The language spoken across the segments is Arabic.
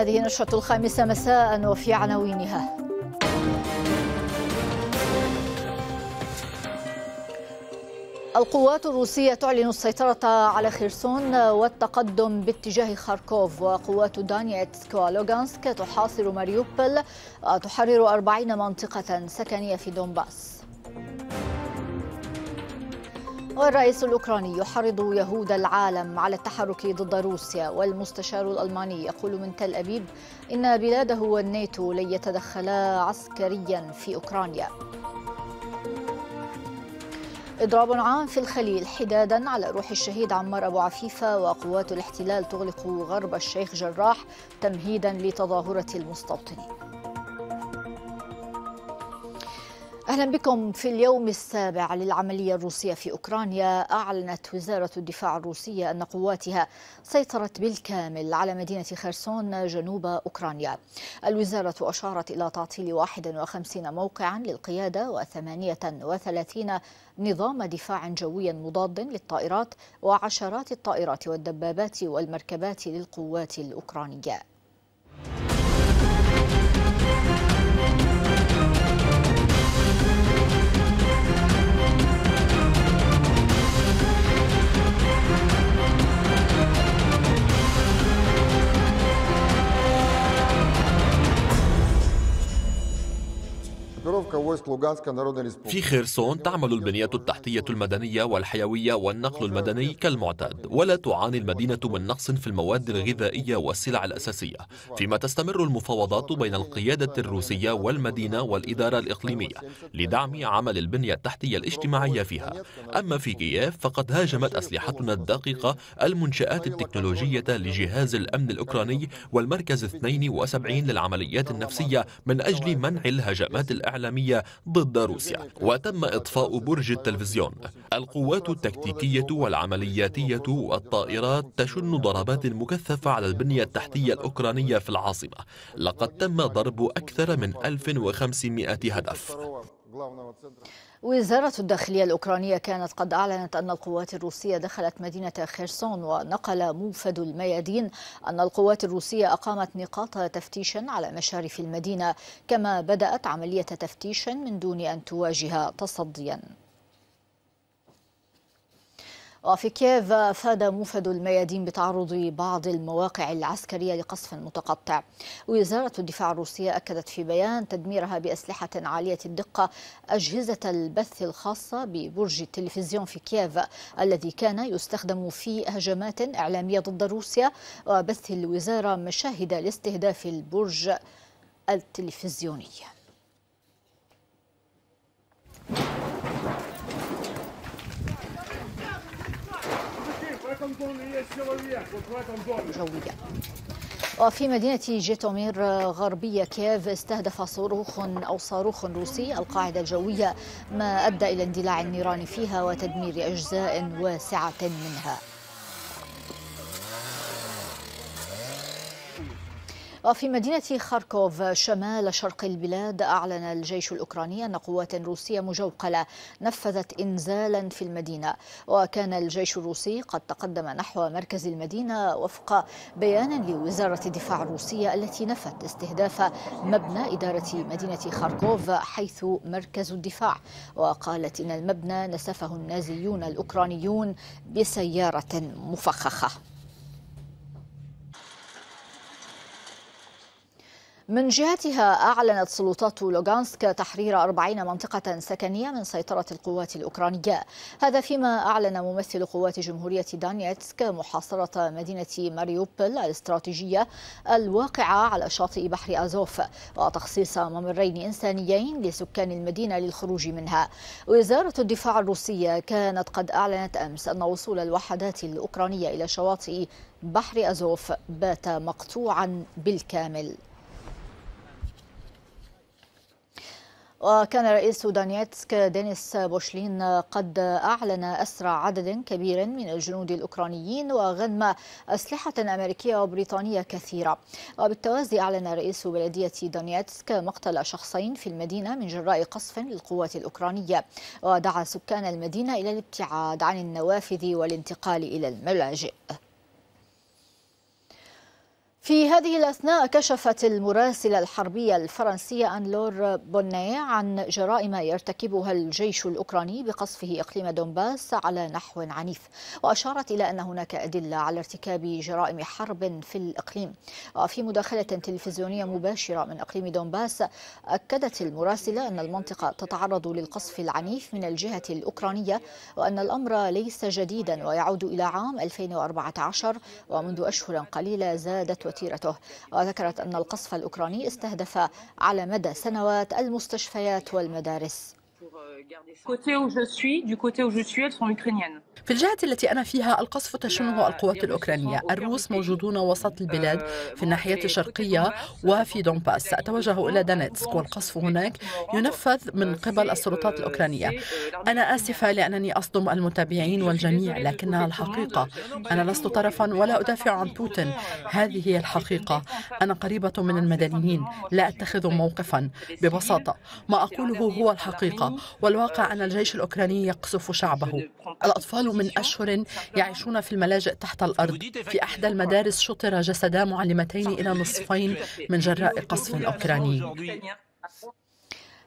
هذه نشرة الخامسة مساء وفي عناوينها القوات الروسية تعلن السيطرة على خيرسون والتقدم باتجاه خاركوف وقوات دانيتسك ولوغانسك تحاصر ماريوبل وتحرر 40 منطقة سكنية في دونباس والرئيس الأوكراني يحرض يهود العالم على التحرك ضد روسيا والمستشار الألماني يقول من تل أبيب إن بلاده والناتو لن يتدخلا عسكريا في أوكرانيا إضراب عام في الخليل حدادا على روح الشهيد عمار أبو عفيفة وقوات الاحتلال تغلق غرب الشيخ جراح تمهيدا لتظاهرة المستوطنين أهلا بكم في اليوم السابع للعملية الروسية في أوكرانيا أعلنت وزارة الدفاع الروسية أن قواتها سيطرت بالكامل على مدينة خرسون جنوب أوكرانيا الوزارة أشارت إلى تعطيل 51 موقعا للقيادة و38 نظام دفاع جوي مضاد للطائرات وعشرات الطائرات والدبابات والمركبات للقوات الأوكرانية في خيرسون تعمل البنية التحتية المدنية والحيوية والنقل المدني كالمعتاد ولا تعاني المدينة من نقص في المواد الغذائية والسلع الأساسية فيما تستمر المفاوضات بين القيادة الروسية والمدينة والإدارة الإقليمية لدعم عمل البنية التحتية الاجتماعية فيها أما في كييف فقد هاجمت أسلحتنا الدقيقة المنشآت التكنولوجية لجهاز الأمن الأوكراني والمركز 72 للعمليات النفسية من أجل منع الهجمات الإعلامية ضد روسيا وتم إطفاء برج التلفزيون القوات التكتيكية والعملياتية والطائرات تشن ضربات مكثفة على البنية التحتية الأوكرانية في العاصمة لقد تم ضرب أكثر من 1500 هدف وزارة الداخلية الأوكرانية كانت قد أعلنت أن القوات الروسية دخلت مدينة خيرسون ونقل موفد الميادين أن القوات الروسية أقامت نقاط تفتيش على مشارف المدينة كما بدأت عملية تفتيش من دون أن تواجه تصدياً وفي كييف افاد موفد الميادين بتعرض بعض المواقع العسكريه لقصف متقطع. وزاره الدفاع الروسيه اكدت في بيان تدميرها باسلحه عاليه الدقه اجهزه البث الخاصه ببرج التلفزيون في كييف الذي كان يستخدم في هجمات اعلاميه ضد روسيا وبث الوزاره مشاهد لاستهداف البرج التلفزيوني. وفي مدينة جيتومير غربية كييف استهدف صاروخ أو صاروخ روسي القاعدة الجوية ما أدى إلى اندلاع النيران فيها وتدمير أجزاء واسعة منها وفي مدينة خاركوف شمال شرق البلاد أعلن الجيش الأوكراني أن قوات روسية مجوقلة نفذت إنزالا في المدينة وكان الجيش الروسي قد تقدم نحو مركز المدينة وفق بيان لوزارة الدفاع الروسية التي نفت استهداف مبنى إدارة مدينة خاركوف حيث مركز الدفاع وقالت إن المبنى نسفه النازيون الأوكرانيون بسيارة مفخخة من جهتها أعلنت سلطات لوغانسك تحرير 40 منطقة سكنية من سيطرة القوات الأوكرانية هذا فيما أعلن ممثل قوات جمهورية دانيتسك محاصرة مدينة ماريوبل الاستراتيجية الواقعة على شاطئ بحر أزوف وتخصيص ممرين إنسانيين لسكان المدينة للخروج منها وزارة الدفاع الروسية كانت قد أعلنت أمس أن وصول الوحدات الأوكرانية إلى شواطئ بحر أزوف بات مقطوعا بالكامل وكان رئيس دونيتسك دينيس بوشلين قد أعلن أسرى عدد كبير من الجنود الأوكرانيين وغنم أسلحة أمريكية وبريطانية كثيرة وبالتوازي أعلن رئيس بلدية دونيتسك مقتل شخصين في المدينة من جراء قصف للقوات الأوكرانية ودعا سكان المدينة إلى الابتعاد عن النوافذ والانتقال إلى الملاجئ في هذه الأثناء كشفت المراسلة الحربية الفرنسية أنلور بونيه عن جرائم يرتكبها الجيش الأوكراني بقصفه إقليم دونباس على نحو عنيف وأشارت إلى أن هناك أدلة على ارتكاب جرائم حرب في الإقليم وفي مداخلة تلفزيونية مباشرة من إقليم دونباس أكدت المراسلة أن المنطقة تتعرض للقصف العنيف من الجهة الأوكرانية وأن الأمر ليس جديدا ويعود إلى عام 2014 ومنذ أشهر قليلة زادت وتيرته وذكرت أن القصف الأوكراني استهدف على مدى سنوات المستشفيات والمدارس في الجهة التي أنا فيها القصف تشنه القوات الأوكرانية الروس موجودون وسط البلاد في الناحية الشرقية وفي دونباس أتوجه إلى دانيتسك والقصف هناك ينفذ من قبل السلطات الأوكرانية أنا آسفة لأنني أصدم المتابعين والجميع لكنها الحقيقة أنا لست طرفا ولا أدافع عن بوتين هذه هي الحقيقة أنا قريبة من المدنيين لا أتخذ موقفا ببساطة ما أقوله هو الحقيقة والواقع أن الجيش الأوكراني يقصف شعبه الأطفال من أشهر يعيشون في الملاجئ تحت الأرض في إحدى المدارس شطر جسدا معلمتين إلى نصفين من جراء قصف أوكراني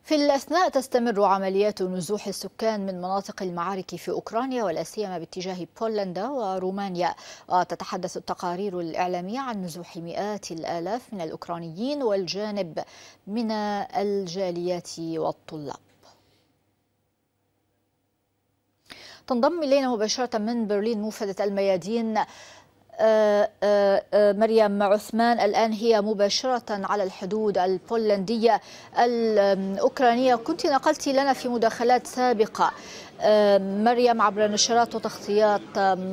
في الأثناء تستمر عمليات نزوح السكان من مناطق المعارك في أوكرانيا ولا سيما باتجاه بولندا ورومانيا وتتحدث التقارير الإعلامية عن نزوح مئات الآلاف من الأوكرانيين والجانب من الجاليات والطلاب تنضم إلينا مباشرة من برلين موفدة الميادين آه، آه، آه، مريم عثمان الآن هي مباشرة على الحدود البولندية الأوكرانية كنت نقلت لنا في مداخلات سابقة مريم عبر نشرات وتغطيات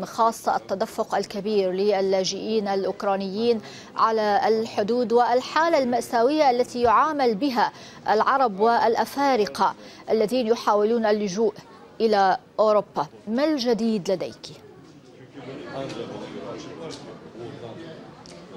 خاصة التدفق الكبير للاجئين الأوكرانيين على الحدود والحالة المأساوية التي يعامل بها العرب والأفارقة الذين يحاولون اللجوء إلى أوروبا ما الجديد لديك؟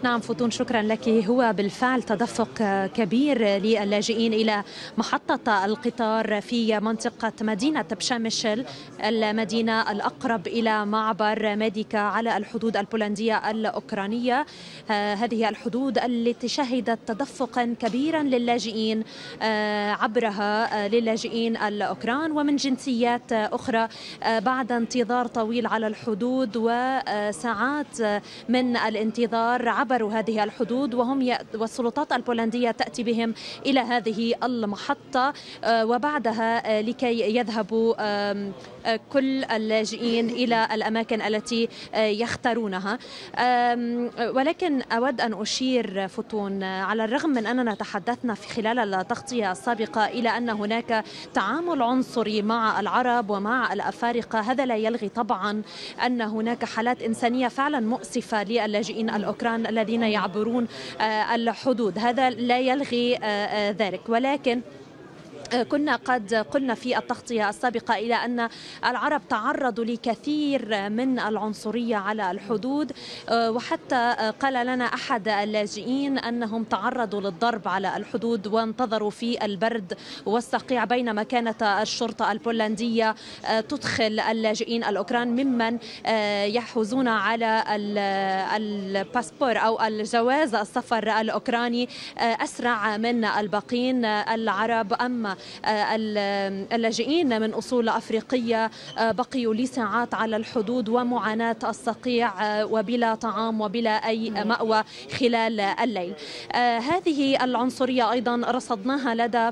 نعم فوتون شكرا لك هو بالفعل تدفق كبير للاجئين إلى محطة القطار في منطقة مدينة بشامشل المدينة الأقرب إلى معبر ميديكا على الحدود البولندية الأوكرانية آه، هذه الحدود التي شهدت تدفقا كبيرا للاجئين آه، عبرها آه، للاجئين الأوكران ومن جنسيات أخرى بعد انتظار طويل على الحدود وساعات من الانتظار عبر عبروا هذه الحدود وهم والسلطات البولندية تأتي بهم إلى هذه المحطة آه، وبعدها آه، لكي يذهبوا آه، كل اللاجئين إلى الأماكن التي يختارونها ولكن أود أن أشير فتون على الرغم من أننا تحدثنا في خلال التغطية السابقة إلى أن هناك تعامل عنصري مع العرب ومع الأفارقة هذا لا يلغي طبعا أن هناك حالات إنسانية فعلا مؤسفة للاجئين الأوكران الذين يعبرون آه، الحدود هذا لا يلغي آه، آه، ذلك ولكن كنا قد قلنا في التغطية السابقة إلى أن العرب تعرضوا لكثير من العنصرية على الحدود وحتى قال لنا أحد اللاجئين أنهم تعرضوا للضرب على الحدود وانتظروا في البرد والصقيع بينما كانت الشرطة البولندية تدخل اللاجئين الأوكران ممن يحوزون على الباسبور أو الجواز السفر الأوكراني أسرع من الباقين العرب أما آه، اللاجئين من أصول أفريقية آه، بقيوا لساعات على الحدود ومعاناة الصقيع آه، وبلا طعام وبلا أي مأوى خلال الليل هذه العنصرية أيضا رصدناها لدى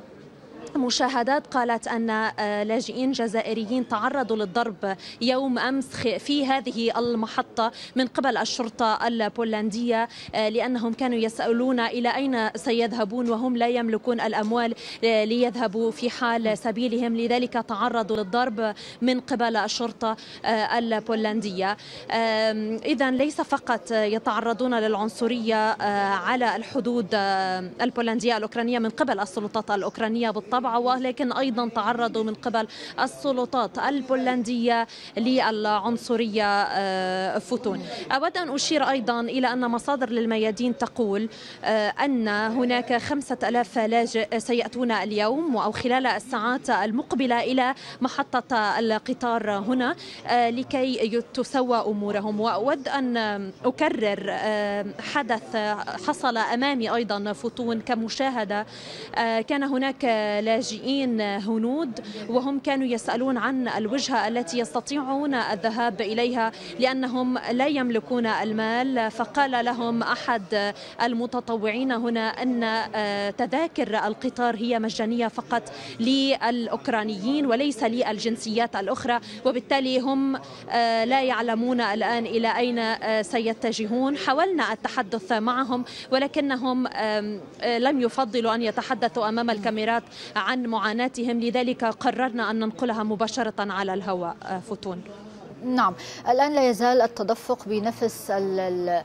مشاهدات قالت أن آه، لاجئين جزائريين تعرضوا للضرب يوم أمس في هذه المحطة من قبل الشرطة البولندية آه، لأنهم كانوا يسألون إلى أين سيذهبون وهم لا يملكون الأموال آه، ليذهبوا في حال سبيلهم لذلك تعرضوا للضرب من قبل الشرطة البولندية إذا ليس فقط يتعرضون للعنصرية على الحدود البولندية الأوكرانية من قبل السلطات الأوكرانية بالطبع الرابعة ولكن أيضا تعرضوا من قبل السلطات البولندية للعنصرية آه، فوتون أود أن أشير أيضا إلى أن مصادر للميادين تقول آه، أن هناك خمسة ألاف لاجئ سيأتون اليوم أو خلال الساعات المقبلة إلى محطة القطار هنا آه، لكي تسوى أمورهم وأود أن أكرر حدث حصل أمامي أيضا فوتون كمشاهدة كان هناك لاجئ لاجئين هنود وهم كانوا يسألون عن الوجهة التي يستطيعون الذهاب إليها لأنهم لا يملكون المال فقال لهم أحد المتطوعين هنا أن آه، تذاكر القطار هي مجانية فقط للأوكرانيين وليس للجنسيات الأخرى وبالتالي هم آه، لا يعلمون الآن إلى أين آه، سيتجهون حاولنا التحدث معهم ولكنهم لم يفضلوا أن يتحدثوا أمام الكاميرات عن معاناتهم لذلك قررنا أن ننقلها مباشرة على الهواء آه، فتون نعم الآن لا يزال التدفق بنفس ال ال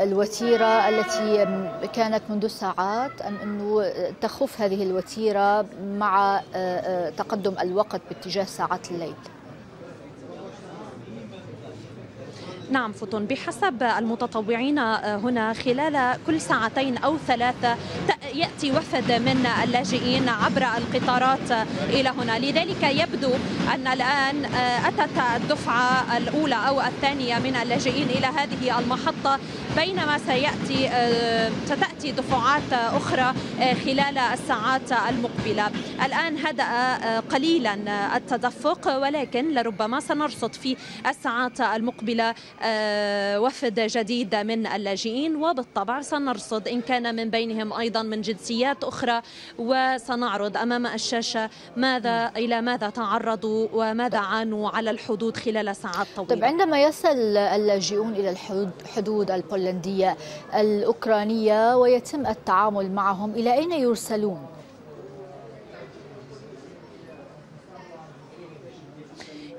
الوتيرة التي كانت منذ ساعات أم أنه تخف هذه الوتيرة مع آه، آه، تقدم الوقت باتجاه ساعات الليل نعم فوتون بحسب المتطوعين آه، هنا خلال كل ساعتين أو ثلاثة يأتي وفد من اللاجئين عبر القطارات إلى هنا لذلك يبدو أن الآن آه، أتت الدفعة الأولى أو الثانية من اللاجئين إلى هذه المحطة بينما سيأتي آه، ستأتي دفعات أخرى خلال الساعات المقبلة الآن هدأ قليلا التدفق ولكن لربما سنرصد في الساعات المقبلة آه، وفد جديد من اللاجئين وبالطبع سنرصد إن كان من بينهم أيضا من جنسيات أخرى وسنعرض أمام الشاشة ماذا إلى ماذا تعرضوا وماذا عانوا على الحدود خلال ساعات طويلة طيب عندما يصل اللاجئون إلى الحدود البولندية الأوكرانية ويتم التعامل معهم إلى أين يرسلون؟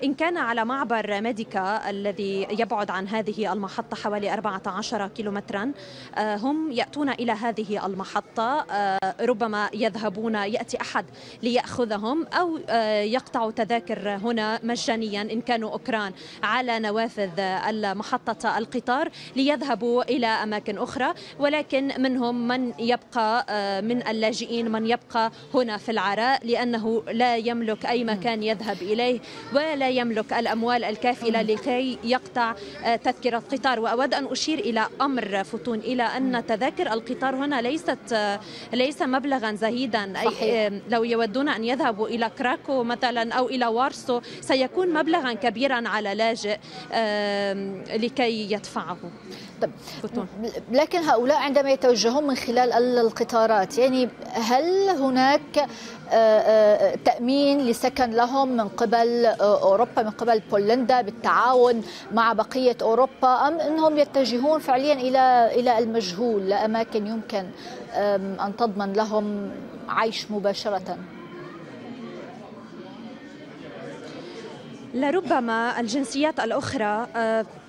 إن كان على معبر ميديكا الذي يبعد عن هذه المحطة حوالي 14 كيلومترا آه، هم يأتون إلى هذه المحطة آه، ربما يذهبون يأتي أحد ليأخذهم أو آه، يقطعوا تذاكر هنا مجانيا إن كانوا أوكران على نوافذ محطة القطار ليذهبوا إلى أماكن أخرى ولكن منهم من يبقى من اللاجئين من يبقى هنا في العراء لأنه لا يملك أي مكان يذهب إليه ولا لا يملك الأموال الكافلة لكي يقطع آه، تذكرة قطار وأود أن أشير إلى أمر فطون إلى أن تذاكر القطار هنا ليست آه، ليس مبلغا زهيدا صحيح. آه، لو يودون أن يذهبوا إلى كراكو مثلا أو إلى وارسو سيكون مبلغا كبيرا على لاجئ لكي يدفعه طب لكن هؤلاء عندما يتوجهون من خلال القطارات يعني هل هناك آه، آه، تامين لسكن لهم من قبل آه، اوروبا من قبل بولندا بالتعاون مع بقيه اوروبا ام انهم يتجهون فعليا الى الى المجهول لاماكن يمكن ان تضمن لهم عيش مباشره لربما الجنسيات الأخرى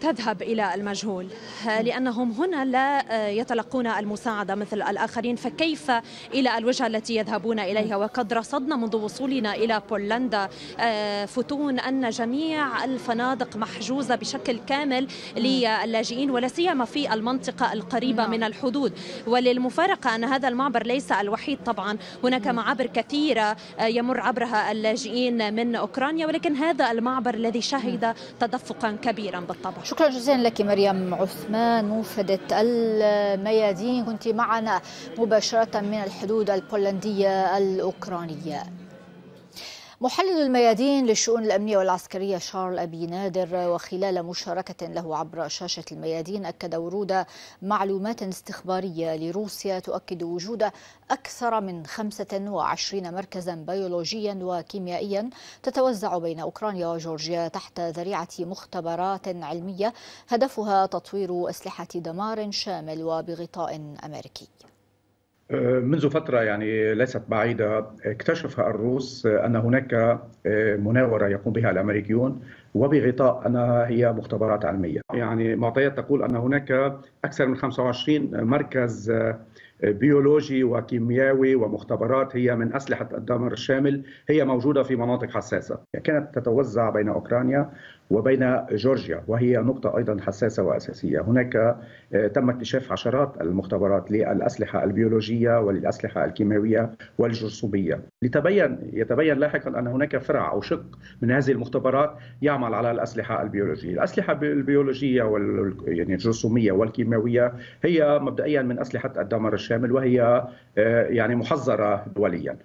تذهب إلى المجهول آه، لأنهم هنا لا آه، يتلقون المساعدة مثل الآخرين فكيف إلى الوجهة التي يذهبون إليها وقد رصدنا منذ وصولنا إلى بولندا آه، فتون أن جميع الفنادق محجوزة بشكل كامل للاجئين ولا سيما في المنطقة القريبة نعم. من الحدود وللمفارقة أن هذا المعبر ليس الوحيد طبعا هناك معابر كثيرة يمر عبرها اللاجئين من أوكرانيا ولكن هذا المعبر الذي شهد تدفقا كبيرا بالطبع شكرا جزيلا لك مريم عثمان موفدة الميادين كنت معنا مباشرة من الحدود البولندية الأوكرانية محلل الميادين للشؤون الأمنية والعسكرية شارل أبي نادر وخلال مشاركة له عبر شاشة الميادين أكد ورود معلومات استخبارية لروسيا تؤكد وجود أكثر من 25 مركزا بيولوجيا وكيميائيا تتوزع بين أوكرانيا وجورجيا تحت ذريعة مختبرات علمية هدفها تطوير أسلحة دمار شامل وبغطاء أمريكي منذ فترة يعني ليست بعيدة اكتشف الروس أن هناك آه، مناورة يقوم بها الأمريكيون وبغطاء أنها هي مختبرات علمية يعني معطيات تقول أن هناك أكثر من 25 مركز آه، بيولوجي وكيميائي ومختبرات هي من أسلحة الدمر الشامل هي موجودة في مناطق حساسة كانت تتوزع بين أوكرانيا وبين جورجيا وهي نقطة أيضا حساسة وأساسية هناك آه، تم اكتشاف عشرات المختبرات للأسلحة البيولوجية وللأسلحة الكيماوية والجرثومية لتبين يتبين لاحقا ان هناك فرع او شق من هذه المختبرات يعمل على الاسلحه البيولوجيه، الاسلحه البيولوجيه وال يعني الجرثوميه والكيماويه هي مبدئيا من اسلحه الدمار الشامل وهي آه، يعني محظره دوليا.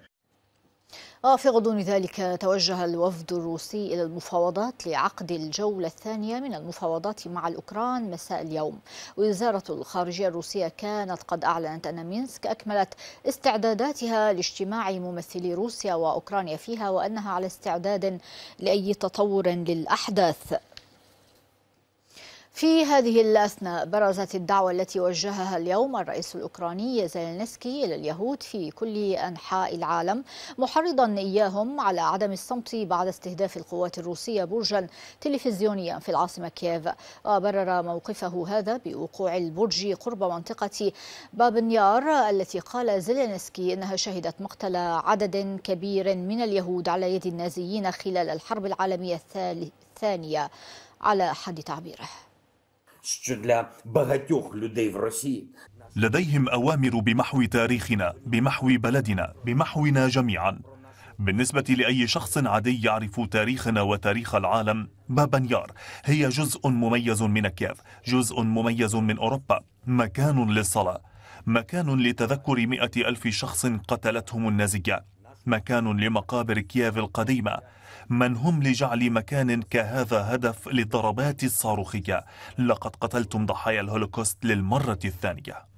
في غضون ذلك توجه الوفد الروسي إلى المفاوضات لعقد الجولة الثانية من المفاوضات مع الأوكران مساء اليوم وزارة الخارجية الروسية كانت قد أعلنت أن مينسك أكملت استعداداتها لاجتماع ممثلي روسيا وأوكرانيا فيها وأنها على استعداد لأي تطور للأحداث في هذه الأثناء برزت الدعوة التي وجهها اليوم الرئيس الأوكراني زيلنسكي إلى اليهود في كل أنحاء العالم محرضا إياهم على عدم الصمت بعد استهداف القوات الروسية برجا تلفزيونيا في العاصمة كييف وبرر موقفه هذا بوقوع البرج قرب منطقة بابنيار التي قال زيلنسكي إنها شهدت مقتل عدد كبير من اليهود على يد النازيين خلال الحرب العالمية الثانية على حد تعبيره لديهم أوامر بمحو تاريخنا بمحو بلدنا بمحونا جميعا بالنسبة لأي شخص عادي يعرف تاريخنا وتاريخ العالم بابانيار هي جزء مميز من كييف جزء مميز من أوروبا مكان للصلاة مكان لتذكر مئة ألف شخص قتلتهم النازية مكان لمقابر كييف القديمة من هم لجعل مكان كهذا هدف للضربات الصاروخية لقد قتلتم ضحايا الهولوكوست للمرة الثانية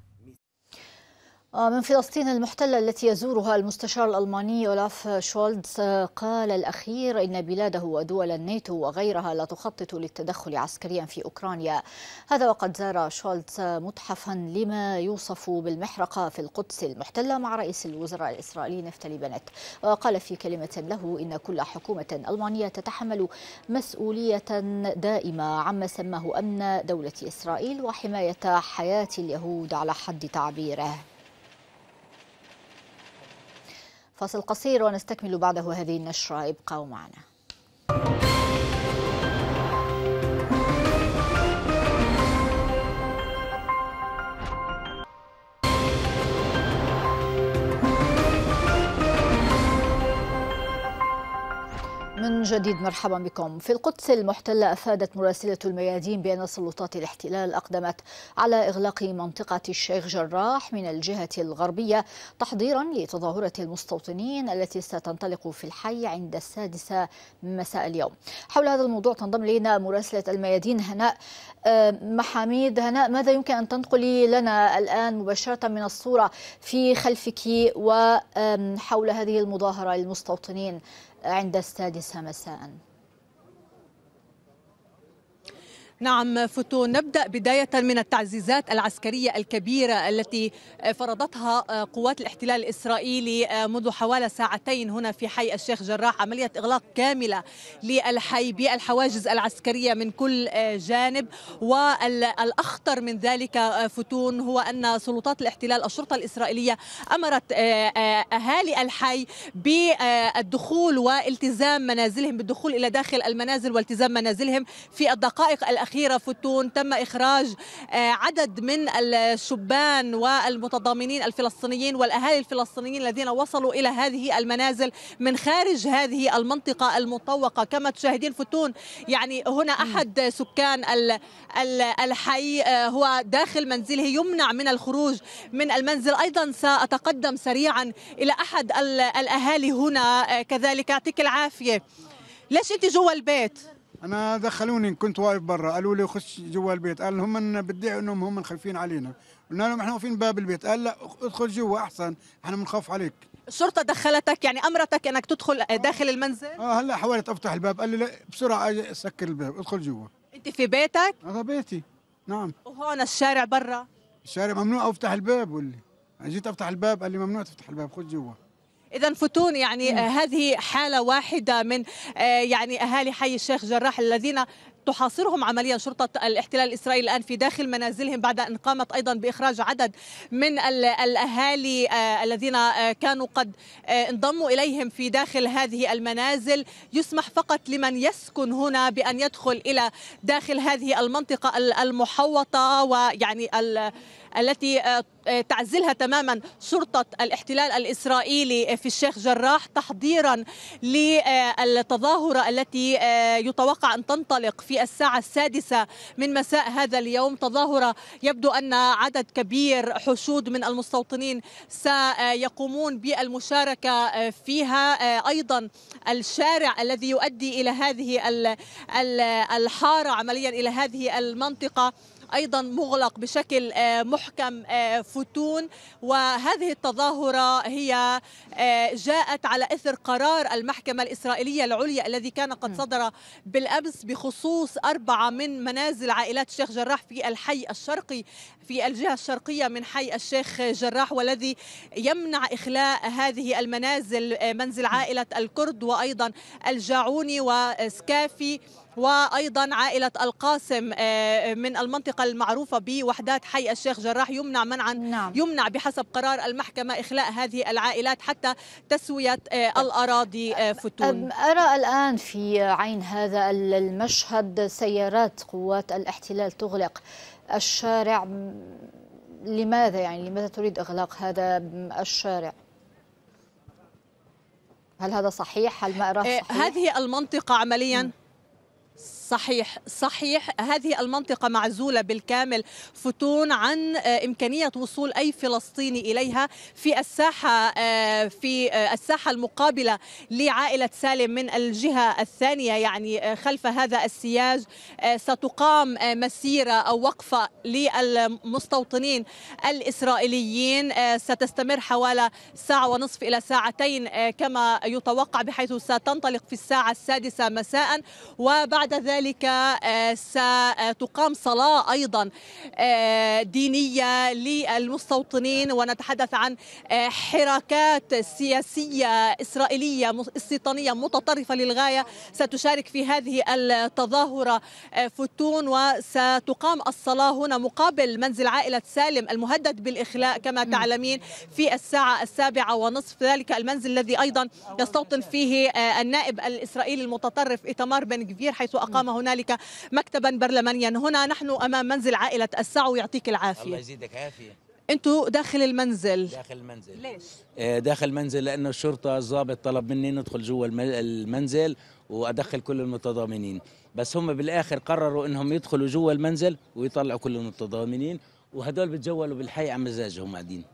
آه، من فلسطين المحتلة التي يزورها المستشار الألماني أولاف شولدز قال الأخير إن بلاده ودول الناتو وغيرها لا تخطط للتدخل عسكريا في أوكرانيا هذا وقد زار شولدز متحفا لما يوصف بالمحرقة في القدس المحتلة مع رئيس الوزراء الإسرائيلي نفتلي بنت وقال في كلمة له إن كل حكومة ألمانية تتحمل مسؤولية دائمة عما سماه أمن دولة إسرائيل وحماية حياة اليهود على حد تعبيره فاصل قصير ونستكمل بعده هذه النشرة ابقوا معنا جديد مرحبا بكم في القدس المحتلة أفادت مراسلة الميادين بأن سلطات الاحتلال أقدمت على إغلاق منطقة الشيخ جراح من الجهة الغربية تحضيرا لتظاهرة المستوطنين التي ستنطلق في الحي عند السادسة مساء اليوم حول هذا الموضوع تنضم إلينا مراسلة الميادين هناء آه، محاميد هناء ماذا يمكن أن تنقلي لنا الآن مباشرة من الصورة في خلفك وحول هذه المظاهرة للمستوطنين عند السادسة مساءً نعم فتون نبدأ بداية من التعزيزات العسكرية الكبيرة التي فرضتها آه، قوات الاحتلال الإسرائيلي آه، منذ حوالي ساعتين هنا في حي الشيخ جراح عملية إغلاق كاملة للحي بالحواجز العسكرية من كل آه، جانب والأخطر من ذلك فتون هو أن سلطات الاحتلال الشرطة الإسرائيلية أمرت أهالي الحي بالدخول والتزام منازلهم بالدخول إلى داخل المنازل والتزام منازلهم في الدقائق الأخيرة الأخيرة فتون تم إخراج آه، عدد من الشبان والمتضامنين الفلسطينيين والأهالي الفلسطينيين الذين وصلوا إلى هذه المنازل من خارج هذه المنطقة المطوقة كما تشاهدين فتون يعني هنا أحد سكان الحي آه، هو داخل منزله يمنع من الخروج من المنزل أيضا سأتقدم سريعا إلى أحد الأهالي هنا آه، كذلك يعطيك العافية ليش أنت جوا البيت؟ انا دخلوني كنت واقف برا قالوا لي خش جوا البيت قال هم إن انهم هم خايفين علينا قلنا لهم احنا واقفين باب البيت قال لا ادخل جوا احسن احنا بنخاف عليك الشرطه دخلتك يعني امرتك انك تدخل داخل المنزل اه هلا حاولت افتح الباب قال لي لا بسرعه سكر الباب ادخل جوا انت في بيتك هذا بيتي نعم وهون الشارع برا الشارع ممنوع افتح الباب قول لي جيت افتح الباب قال لي ممنوع تفتح الباب خذ جوا إذا فتون يعني مم. آه، هذه حالة واحدة من آه، يعني أهالي حي الشيخ جراح الذين تحاصرهم عمليا شرطة الاحتلال الإسرائيلي الآن في داخل منازلهم بعد أن قامت أيضا بإخراج عدد من الأهالي آه، الذين كانوا قد انضموا إليهم في داخل هذه المنازل يسمح فقط لمن يسكن هنا بأن يدخل إلى داخل هذه المنطقة المحوطة ويعني التي آه، آه، تعزلها تماما شرطة الاحتلال الإسرائيلي في الشيخ جراح تحضيرا للتظاهرة التي آه، يتوقع أن تنطلق في الساعة السادسة من مساء هذا اليوم تظاهرة يبدو أن عدد كبير حشود من المستوطنين سيقومون بالمشاركة فيها أيضا الشارع الذي يؤدي إلى هذه الحارة عمليا إلى هذه المنطقة أيضا مغلق بشكل آه، محكم آه، فتون وهذه التظاهرة هي آه، جاءت على إثر قرار المحكمة الإسرائيلية العليا الذي كان قد صدر بالأمس بخصوص أربعة من منازل عائلات الشيخ جراح في الحي الشرقي في الجهة الشرقية من حي الشيخ جراح والذي يمنع إخلاء هذه المنازل منزل عائلة الكرد وأيضا الجاعوني وسكافي وايضا عائله القاسم آه، آه، من المنطقه المعروفه بوحدات حي الشيخ جراح يمنع منعا نعم. يمنع بحسب قرار المحكمه اخلاء هذه العائلات حتى تسويه آه، الاراضي فتون ارى الان في عين هذا المشهد سيارات قوات الاحتلال تغلق الشارع لماذا يعني لماذا تريد اغلاق هذا الشارع؟ هل هذا صحيح؟ هل ما أراه صحيح؟ هذه المنطقة عمليا م. نعم. صحيح صحيح هذه المنطقة معزولة بالكامل فتون عن آه، إمكانية وصول أي فلسطيني إليها في الساحة آه، في آه، الساحة المقابلة لعائلة سالم من الجهة الثانية يعني خلف هذا السياج ستقام مسيرة أو وقفة للمستوطنين الإسرائيليين ستستمر حوالي ساعة ونصف إلى ساعتين كما يتوقع بحيث ستنطلق في الساعة السادسة مساء وبعد ذلك وكذلك آه، ستقام صلاة أيضا آه، دينية للمستوطنين ونتحدث عن آه، حركات سياسية إسرائيلية استيطانية متطرفة للغاية ستشارك في هذه التظاهرة فتون وستقام الصلاة هنا مقابل منزل عائلة سالم المهدد بالإخلاء كما تعلمين في الساعة السابعة ونصف ذلك المنزل الذي أيضا يستوطن فيه النائب الإسرائيلي المتطرف إيتمار بن كفير حيث أقام قام هنالك مكتبا برلمانيا هنا نحن امام منزل عائله السعو يعطيك العافيه الله يزيدك عافيه انتوا داخل المنزل داخل المنزل ليش آه، داخل المنزل لانه الشرطه الضابط طلب مني ندخل جوا المنزل وادخل كل المتضامنين بس هم بالاخر قرروا انهم يدخلوا جوا المنزل ويطلعوا كل المتضامنين وهدول بتجولوا بالحي على مزاجهم قاعدين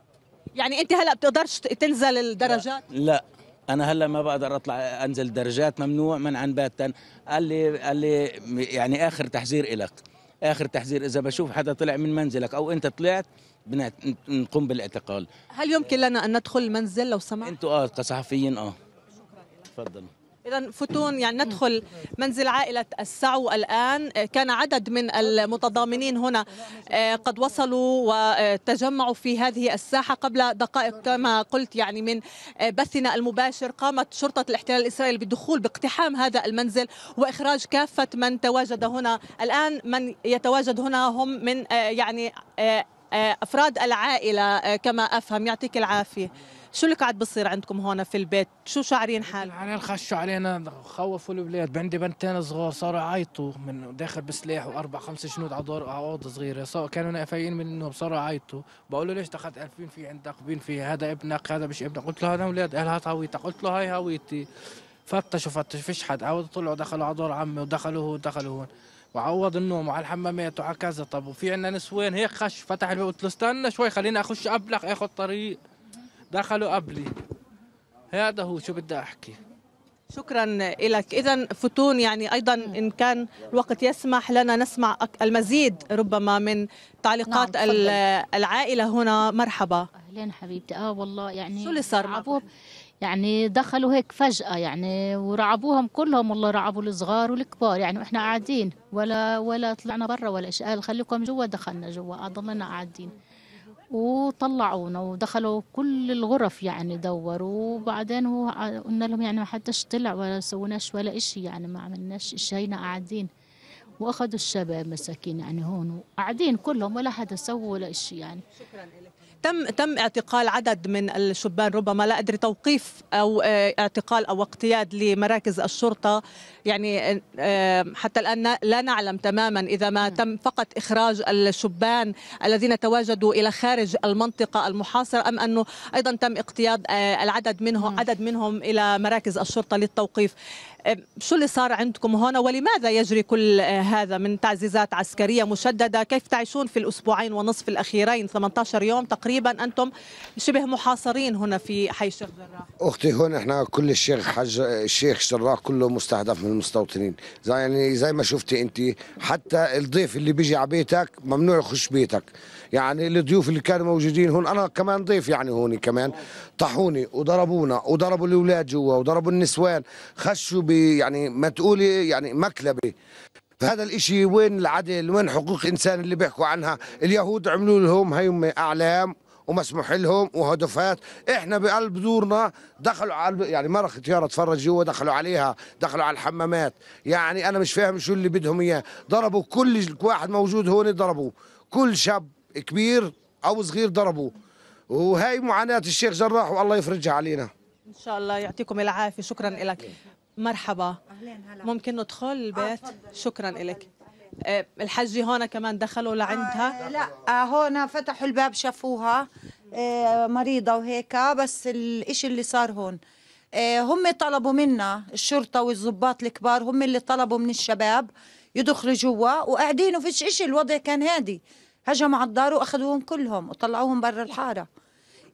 يعني انت هلا بتقدرش تنزل الدرجات لا, لا. انا هلا ما بقدر اطلع انزل درجات ممنوع منعا باتا قال لي قال لي يعني اخر تحذير إلك اخر تحذير اذا بشوف حدا طلع من منزلك او انت طلعت بنقوم بالاعتقال هل يمكن لنا ان ندخل المنزل لو سمحت انتوا اه كصحفيين اه تفضلوا إذا فتون يعني ندخل منزل عائلة السعو الآن كان عدد من المتضامنين هنا آه، قد وصلوا وتجمعوا في هذه الساحة قبل دقائق كما قلت يعني من آه، بثنا المباشر قامت شرطة الاحتلال الإسرائيلي بالدخول باقتحام هذا المنزل وإخراج كافة من تواجد هنا الآن من يتواجد هنا هم من آه، يعني أفراد العائلة كما أفهم يعطيك العافية شو اللي قاعد بصير عندكم هون في البيت شو شاعرين حال يعني خشوا علينا خوفوا الاولاد، عندي بنتين صغار صاروا يعيطوا من داخل بسلاح واربع خمس شنود على دور عوض صغيره صار كانوا نافيين من النوم صاروا يعيطوا بقول له ليش دخلت 2000 في عندك بين في هذا ابنك هذا مش ابنك قلت له هذا اولاد اهل هات هويتك قلت له هاي هويتي فتشوا فتشوا فيش حد عاودوا طلعوا دخلوا على دور عمي ودخلوا هون دخلوا هون وعوض النوم وعلى الحمامات وعلى كذا طب وفي عندنا نسوان هيك خش فتح الباب قلت له استنى شوي خليني اخش قبلك اخذ طريق دخلوا قبلي هذا هو شو بدي أحكي شكرا لك اذا فتون يعني ايضا ان كان الوقت يسمح لنا نسمع المزيد ربما من تعليقات نعم العائله هنا مرحبا اهلين حبيبتي اه والله يعني شو اللي صار يعني دخلوا هيك فجاه يعني ورعبوهم كلهم والله رعبوا الصغار والكبار يعني واحنا قاعدين ولا ولا طلعنا برا ولا شيء قال خليكم جوا دخلنا جوا آه، ضلنا قاعدين وطلعونا ودخلوا كل الغرف يعني دوروا وبعدين هو قلنا لهم يعني ما حدش طلع ولا سويناش ولا إشي يعني ما عملناش إشي هنا قاعدين واخذوا الشباب مساكين يعني هون قاعدين كلهم ولا حدا سوى ولا شيء يعني شكرا لك تم تم اعتقال عدد من الشبان ربما لا ادري توقيف او آه، اعتقال او اقتياد لمراكز الشرطه يعني آه، آه، حتى الان لا نعلم تماما اذا ما نعم. تم فقط اخراج الشبان الذين تواجدوا الى خارج المنطقه المحاصره ام انه ايضا تم اقتياد العدد منهم نعم. عدد منهم الى مراكز الشرطه للتوقيف شو اللي صار عندكم هنا ولماذا يجري كل آه، هذا من تعزيزات عسكرية مشددة كيف تعيشون في الأسبوعين ونصف الأخيرين 18 يوم تقريبا أنتم شبه محاصرين هنا في حي الشيخ جراح أختي هون إحنا كل الشيخ حج الشيخ جراح كله مستهدف من المستوطنين زي يعني زي ما شفتي أنت حتى الضيف اللي بيجي على بيتك ممنوع يخش بيتك يعني الضيوف اللي كانوا موجودين هون أنا كمان ضيف يعني هون كمان طحوني وضربونا وضربوا الأولاد جوا وضربوا النسوان خشوا بي يعني ما تقولي يعني مكلبه هذا الاشي وين العدل وين حقوق انسان اللي بيحكوا عنها اليهود عملوا لهم هي اعلام ومسموح لهم وهدفات احنا بقلب دورنا دخلوا على يعني مره ختياره اتفرج جوا دخلوا عليها دخلوا على الحمامات يعني انا مش فاهم شو اللي بدهم اياه ضربوا كل واحد موجود هون ضربوه كل شاب كبير او صغير ضربوه وهي معاناه الشيخ جراح والله يفرجها علينا ان شاء الله يعطيكم العافيه شكرا لك مرحبا أهلين هلا ممكن ندخل آه، البيت آه شكرا لك الحجة هون كمان دخلوا لعندها آه لا آه هون فتحوا الباب شافوها آه مريضة وهيك بس الإشي اللي صار هون آه هم طلبوا منا الشرطة والضباط الكبار هم اللي طلبوا من الشباب يدخلوا جوا وقاعدين وفيش إشي الوضع كان هادي هجموا على الدار وأخذوهم كلهم وطلعوهم برا الحارة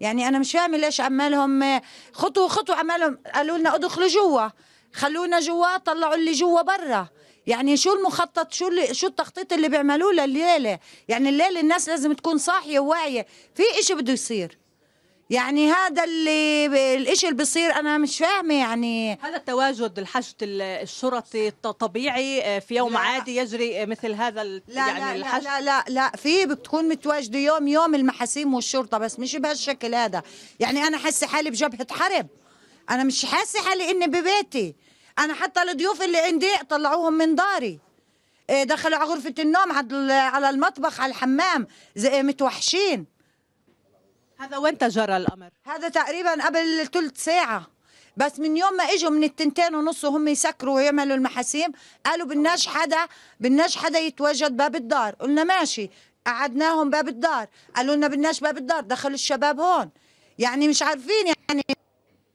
يعني أنا مش فاهمة ليش عمالهم خطوة آه، خطوة عمالهم قالوا لنا ادخلوا جوا خلونا جوا طلعوا اللي جوا برا يعني شو المخطط شو اللي شو التخطيط اللي بيعملوه لليله يعني الليله الناس لازم تكون صاحيه وواعيه في إشي بده يصير يعني هذا اللي الإشي اللي بصير انا مش فاهمه يعني هذا التواجد الحشد الشرطي طبيعي آه، في يوم لا. عادي يجري آه، مثل هذا لا يعني لا الحشد لا لا لا في بتكون متواجده يوم يوم المحاسيم والشرطه بس مش بهالشكل هذا يعني انا حاسه حالي بجبهه حرب انا مش حاسه حالي اني ببيتي انا حتى الضيوف اللي عندي طلعوهم من داري إيه، دخلوا على غرفه النوم على المطبخ على الحمام زي إيه، متوحشين هذا وين جرى الامر هذا تقريبا قبل ثلث ساعه بس من يوم ما اجوا من التنتين ونص وهم يسكروا ويعملوا المحاسيم قالوا بدناش حدا بدناش حدا يتواجد باب الدار قلنا ماشي قعدناهم باب الدار قالوا لنا بدناش باب الدار دخلوا الشباب هون يعني مش عارفين يعني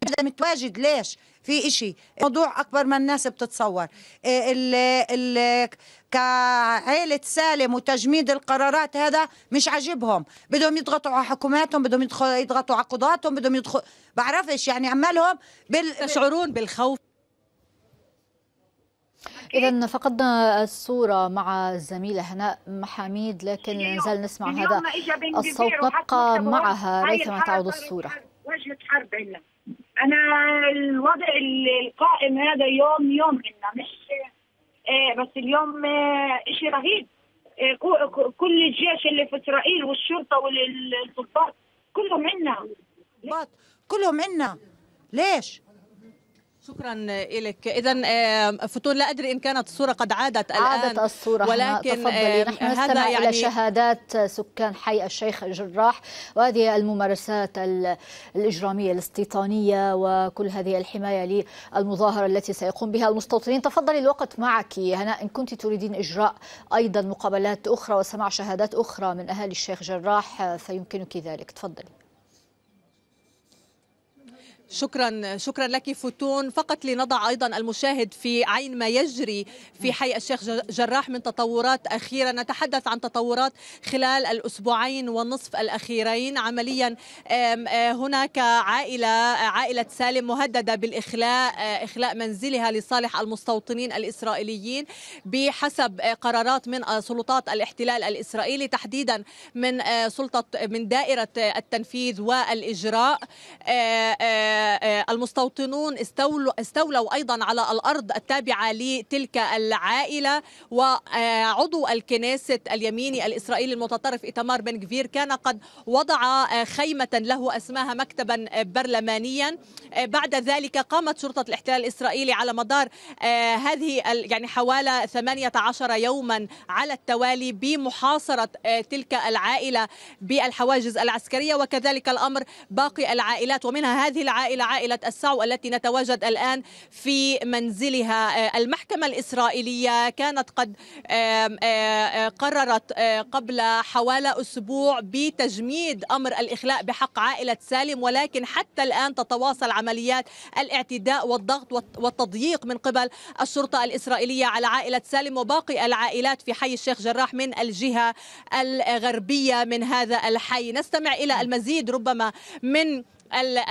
ده متواجد ليش في إشي موضوع أكبر ما الناس بتتصور آه، ال ال كعائلة سالم وتجميد القرارات هذا مش عاجبهم بدهم يضغطوا على حكوماتهم بدهم يضغطوا على قضاتهم بدهم يدخل بعرفش يعني عمالهم بال... تشعرون بالخوف إذا فقدنا الصورة مع الزميلة هناء محاميد لكن نزال نسمع هذا الصوت نبقى معها ريثما تعود الصورة وجهة حرب عندنا انا الوضع القائم هذا يوم يوم عندنا مش آه، بس اليوم آه، شيء رهيب آه، كل الجيش اللي في اسرائيل والشرطه والضباط كلهم عنا كلهم عنا ليش؟ شكرا لك اذا آه، فتون لا ادري ان كانت الصوره قد عادت الان عادت الصوره ولكن آه، نحن نحن نستمع يعني الى شهادات سكان حي الشيخ جراح وهذه الممارسات الاجراميه الاستيطانيه وكل هذه الحمايه للمظاهره التي سيقوم بها المستوطنين تفضلي الوقت معك هنا ان كنت تريدين اجراء ايضا مقابلات اخرى وسماع شهادات اخرى من اهالي الشيخ جراح فيمكنك ذلك تفضلي شكرا شكرا لك فتون فقط لنضع ايضا المشاهد في عين ما يجري في حي الشيخ جراح من تطورات اخيره نتحدث عن تطورات خلال الاسبوعين والنصف الاخيرين عمليا آه، هناك عائله عائله سالم مهدده بالاخلاء آه، اخلاء منزلها لصالح المستوطنين الاسرائيليين بحسب قرارات من آه، سلطات الاحتلال الاسرائيلي تحديدا من سلطه من دائره التنفيذ والاجراء آه، آه، المستوطنون استولوا, استولوا أيضا على الأرض التابعة لتلك العائلة وعضو الكنيسة اليميني الإسرائيلي المتطرف إيتمار بن كفير كان قد وضع آه، خيمة له أسماها مكتبا برلمانيا بعد ذلك قامت شرطة الاحتلال الإسرائيلي على مدار هذه يعني حوالي 18 يوما على التوالي بمحاصرة تلك العائلة بالحواجز العسكرية وكذلك الأمر باقي العائلات ومنها هذه العائلة إلى عائلة السعو التي نتواجد الآن في منزلها آه، المحكمة الإسرائيلية كانت قد آه، آه، قررت قبل حوالي أسبوع بتجميد أمر الإخلاء بحق عائلة سالم ولكن حتى الآن تتواصل عمليات الاعتداء والضغط والتضييق من قبل الشرطة الإسرائيلية على عائلة سالم وباقي العائلات في حي الشيخ جراح من الجهة الغربية من هذا الحي نستمع إلى المزيد ربما من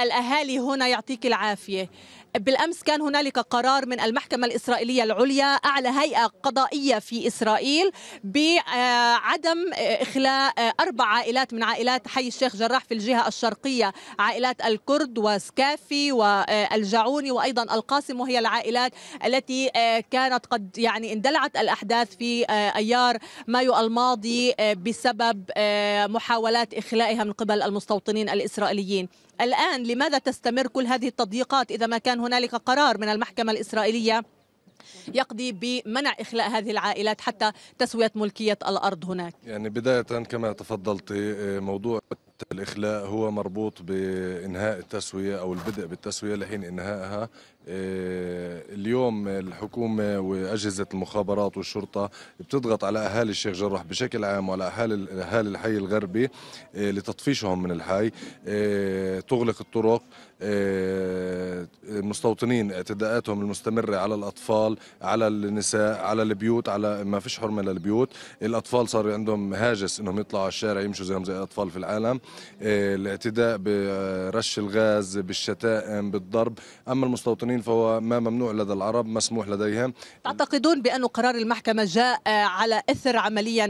الاهالي هنا يعطيك العافيه بالامس كان هنالك قرار من المحكمه الاسرائيليه العليا اعلى هيئه قضائيه في اسرائيل بعدم اخلاء اربع عائلات من عائلات حي الشيخ جراح في الجهه الشرقيه عائلات الكرد وسكافي والجعوني وايضا القاسم وهي العائلات التي كانت قد يعني اندلعت الاحداث في ايار مايو الماضي بسبب محاولات اخلائها من قبل المستوطنين الاسرائيليين الآن لماذا تستمر كل هذه التضييقات إذا ما كان هنالك قرار من المحكمة الإسرائيلية يقضي بمنع إخلاء هذه العائلات حتى تسوية ملكية الأرض هناك يعني بداية كما تفضلت آه، موضوع الإخلاء هو مربوط بإنهاء التسوية أو البدء بالتسوية لحين إنهائها آه، اليوم الحكومة وأجهزة المخابرات والشرطة بتضغط على أهالي الشيخ جراح بشكل عام وعلى أهالي أهالي الحي الغربي آه، لتطفيشهم من الحي آه، تغلق الطرق المستوطنين اعتداءاتهم المستمرة على الأطفال على النساء على البيوت على ما فيش حرمة للبيوت الأطفال صار عندهم هاجس أنهم يطلعوا على الشارع يمشوا زيهم زي الأطفال في العالم الاعتداء برش الغاز بالشتائم بالضرب أما المستوطنين القوانين فهو ما ممنوع لدى العرب مسموح لديهم تعتقدون بأن قرار المحكمة جاء على إثر عمليا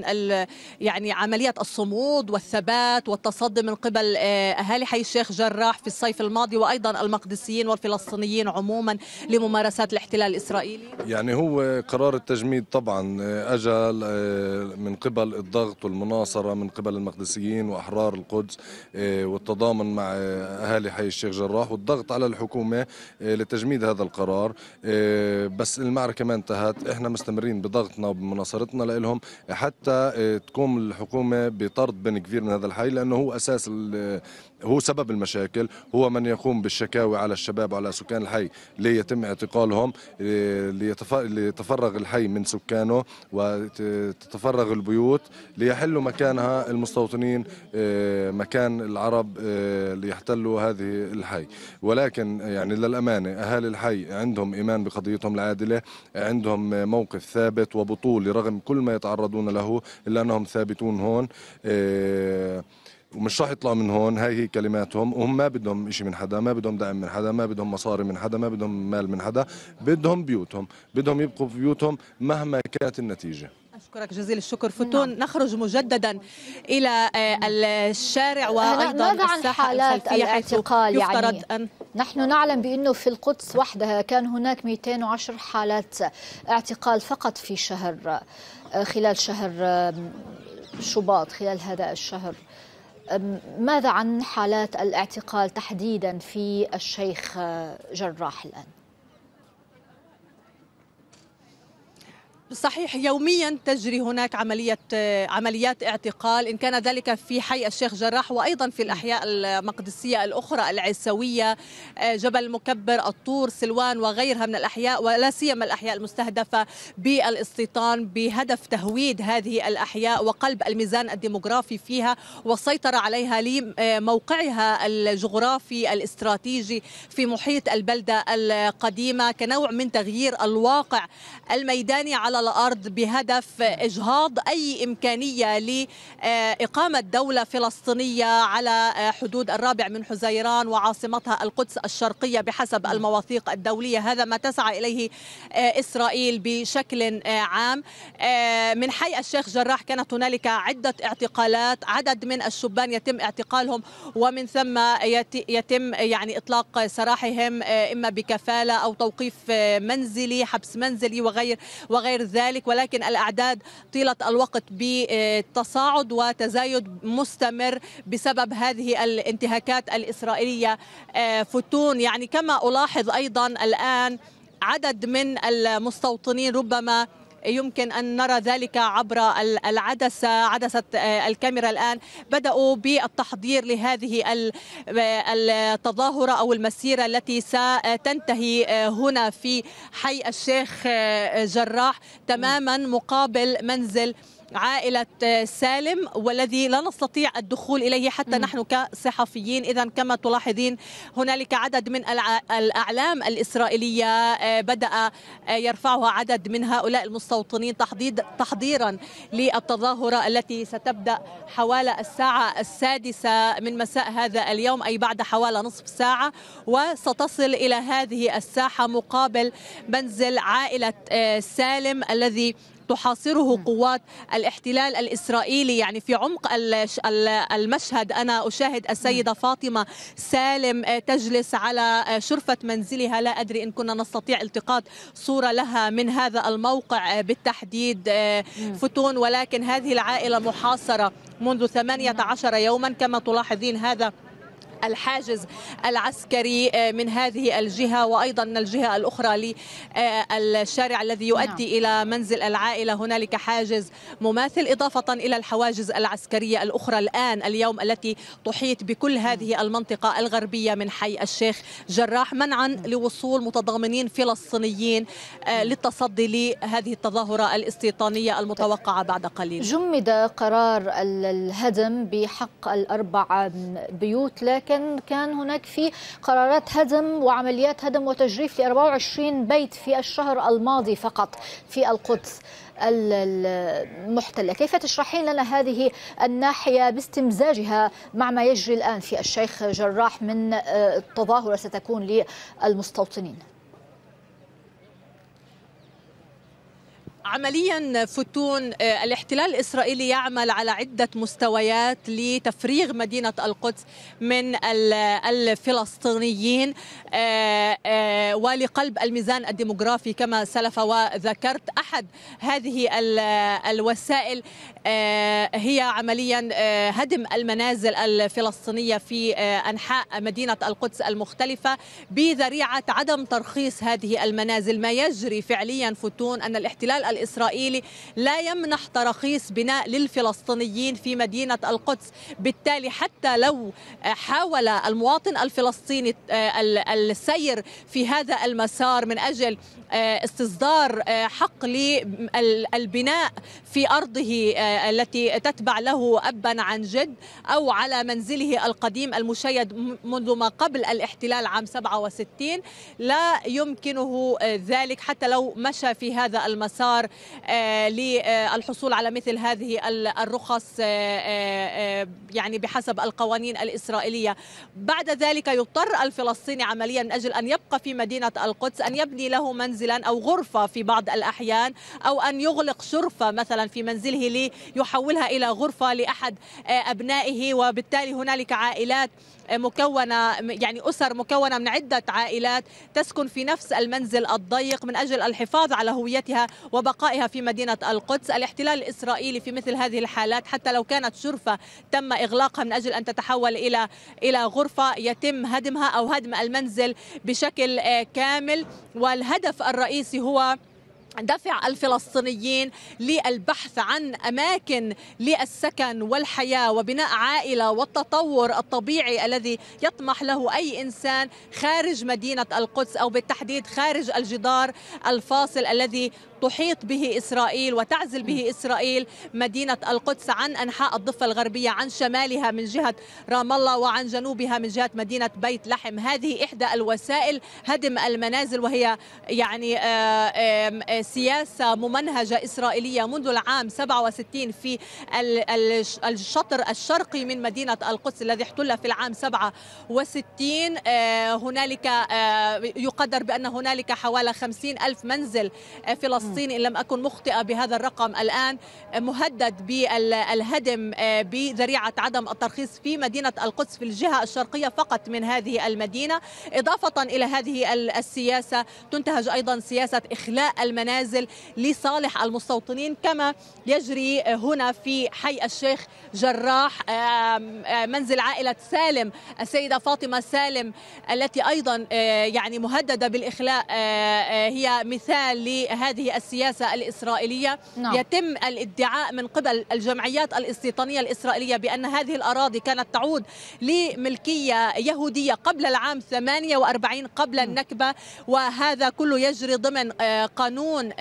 يعني عملية الصمود والثبات والتصدي من قبل آه، أهالي حي الشيخ جراح في الصيف الماضي وأيضا المقدسيين والفلسطينيين عموما لممارسات الاحتلال الإسرائيلي يعني هو قرار التجميد طبعا آه، أجل آه، من قبل الضغط والمناصرة من قبل المقدسيين وأحرار القدس والتضامن مع أهالي حي الشيخ جراح والضغط على الحكومة لتجميد تنفيذ هذا القرار آه، بس المعركة ما انتهت احنا مستمرين بضغطنا وبمناصرتنا لهم حتى آه، تقوم الحكومة بطرد بن كفير من هذا الحي لأنه هو أساس هو سبب المشاكل هو من يقوم بالشكاوي على الشباب وعلى سكان الحي ليتم اعتقالهم ليتفرغ الحي من سكانه وتتفرغ البيوت ليحلوا مكانها المستوطنين آه، مكان العرب آه، ليحتلوا هذه الحي ولكن يعني للأمانة أهالي الحي عندهم إيمان بقضيتهم العادلة عندهم موقف ثابت وبطولي رغم كل ما يتعرضون له إلا أنهم ثابتون هون آه، ومش راح يطلعوا من هون هاي هي كلماتهم وهم ما بدهم شيء من حدا ما بدهم دعم من حدا ما بدهم مصاري من حدا ما بدهم مال من حدا بدهم بيوتهم بدهم يبقوا في بيوتهم مهما كانت النتيجه أشكرك جزيل الشكر فتون نعم. نخرج مجددا إلى آه، نعم. الشارع وأيضا ماذا عن حالات الاعتقال يعني أن نحن نعلم بأنه في القدس وحدها كان هناك 210 حالات اعتقال فقط في شهر آه، خلال شهر شباط خلال هذا الشهر ماذا عن حالات الاعتقال تحديدا في الشيخ آه، جراح الآن؟ صحيح يوميا تجري هناك عملية عمليات اعتقال إن كان ذلك في حي الشيخ جراح وأيضا في الأحياء المقدسية الأخرى العيسوية جبل مكبر الطور سلوان وغيرها من الأحياء ولا سيما الأحياء المستهدفة بالاستيطان بهدف تهويد هذه الأحياء وقلب الميزان الديموغرافي فيها والسيطرة عليها لموقعها الجغرافي الاستراتيجي في محيط البلدة القديمة كنوع من تغيير الواقع الميداني على الارض بهدف اجهاض اي امكانيه لاقامه دوله فلسطينيه على حدود الرابع من حزيران وعاصمتها القدس الشرقيه بحسب المواثيق الدوليه هذا ما تسعى اليه اسرائيل بشكل عام من حي الشيخ جراح كانت هنالك عده اعتقالات عدد من الشبان يتم اعتقالهم ومن ثم يتم يعني اطلاق سراحهم اما بكفاله او توقيف منزلي حبس منزلي وغير وغير ذلك ولكن الأعداد طيلة الوقت بتصاعد وتزايد مستمر بسبب هذه الانتهاكات الإسرائيلية آه، فتون يعني كما ألاحظ أيضا الآن عدد من المستوطنين ربما يمكن أن نرى ذلك عبر العدسة عدسة آه، الكاميرا الآن بدأوا بالتحضير لهذه آه، التظاهرة أو المسيرة التي ستنتهي آه، هنا في حي الشيخ جراح تماما مقابل منزل عائلة سالم والذي لا نستطيع الدخول إليه حتى م. نحن كصحفيين إذا كما تلاحظين هنالك عدد من الأعلام الإسرائيلية آه، بدأ آه، يرفعها عدد من هؤلاء المستوطنين تحضيرا للتظاهرة التي ستبدأ حوالي الساعة السادسة من مساء هذا اليوم أي بعد حوالي نصف ساعة وستصل إلى هذه الساحة مقابل منزل عائلة آه، سالم الذي تحاصره قوات الاحتلال الإسرائيلي يعني في عمق المشهد أنا أشاهد السيدة فاطمة سالم آه، تجلس على آه، شرفة منزلها لا أدري إن كنا نستطيع التقاط صورة لها من هذا الموقع آه، بالتحديد فتون ولكن هذه العائلة محاصرة منذ 18 نعم. يوما كما تلاحظين هذا الحاجز العسكري آه، من هذه الجهة وأيضا الجهة الأخرى للشارع الذي يؤدي نعم. إلى منزل العائلة هنالك حاجز مماثل إضافة إلى الحواجز العسكرية الأخرى الآن اليوم التي تحيط بكل هذه نعم. المنطقة الغربية من حي الشيخ جراح منعا نعم. لوصول متضامنين فلسطينيين آه، للتصدي لهذه التظاهرة الاستيطانية المتوقعة بعد قليل جمد قرار الهدم بحق الأربع بيوت لكن كان كان هناك في قرارات هدم وعمليات هدم وتجريف ل 24 بيت في الشهر الماضي فقط في القدس المحتلة كيف تشرحين لنا هذه الناحية باستمزاجها مع ما يجري الآن في الشيخ جراح من آه، تظاهرة ستكون للمستوطنين عمليا فتون آه، الاحتلال الاسرائيلي يعمل على عده مستويات لتفريغ مدينه القدس من الفلسطينيين آه، آه، ولقلب الميزان الديموغرافي كما سلف وذكرت احد هذه الوسائل هي عمليا هدم المنازل الفلسطينيه في انحاء مدينه القدس المختلفه بذريعه عدم ترخيص هذه المنازل ما يجري فعليا فتون ان الاحتلال الإسرائيلي لا يمنح تراخيص بناء للفلسطينيين في مدينة القدس بالتالي حتى لو حاول المواطن الفلسطيني آه، السير في هذا المسار من أجل آه، استصدار آه، حق للبناء في أرضه آه، التي تتبع له أبا عن جد أو على منزله القديم المشيد منذ ما قبل الاحتلال عام 67 لا يمكنه ذلك حتى لو مشى في هذا المسار للحصول على مثل هذه الرخص يعني بحسب القوانين الإسرائيلية بعد ذلك يضطر الفلسطيني عمليا من أجل أن يبقى في مدينة القدس أن يبني له منزل منزلا أو غرفة في بعض الأحيان أو أن يغلق شرفة مثلا في منزله ليحولها إلى غرفة لأحد آه، أبنائه وبالتالي هنالك عائلات مكونه يعني اسر مكونه من عده عائلات تسكن في نفس المنزل الضيق من اجل الحفاظ على هويتها وبقائها في مدينه القدس، الاحتلال الاسرائيلي في مثل هذه الحالات حتى لو كانت شرفه تم اغلاقها من اجل ان تتحول الى الى غرفه يتم هدمها او هدم المنزل بشكل آه، كامل والهدف الرئيسي هو دفع الفلسطينيين للبحث عن اماكن للسكن والحياه وبناء عائله والتطور الطبيعي الذي يطمح له اي انسان خارج مدينه القدس او بالتحديد خارج الجدار الفاصل الذي تحيط به إسرائيل وتعزل به إسرائيل مدينة القدس عن أنحاء الضفة الغربية عن شمالها من جهة رام الله وعن جنوبها من جهة مدينة بيت لحم هذه إحدى الوسائل هدم المنازل وهي يعني آه، آه، سياسة ممنهجة إسرائيلية منذ العام 67 في الشطر الشرقي من مدينة القدس الذي احتل في العام 67 آه، هنالك يقدر بأن هنالك حوالي 50 ألف منزل فلسطيني الفلسطيني إن لم أكن مخطئة بهذا الرقم الآن مهدد بالهدم آه، بذريعة عدم الترخيص في مدينة القدس في الجهة الشرقية فقط من هذه المدينة إضافة إلى هذه السياسة تنتهج أيضا سياسة إخلاء المنازل لصالح المستوطنين كما يجري هنا في حي الشيخ جراح منزل عائلة سالم السيدة فاطمة سالم التي أيضا آه، يعني مهددة بالإخلاء آه، هي مثال لهذه السياسة الإسرائيلية نعم. يتم الادعاء من قبل الجمعيات الاستيطانية الإسرائيلية بأن هذه الأراضي كانت تعود لملكية يهودية قبل العام 48 قبل نعم. النكبة وهذا كله يجري ضمن آه، قانون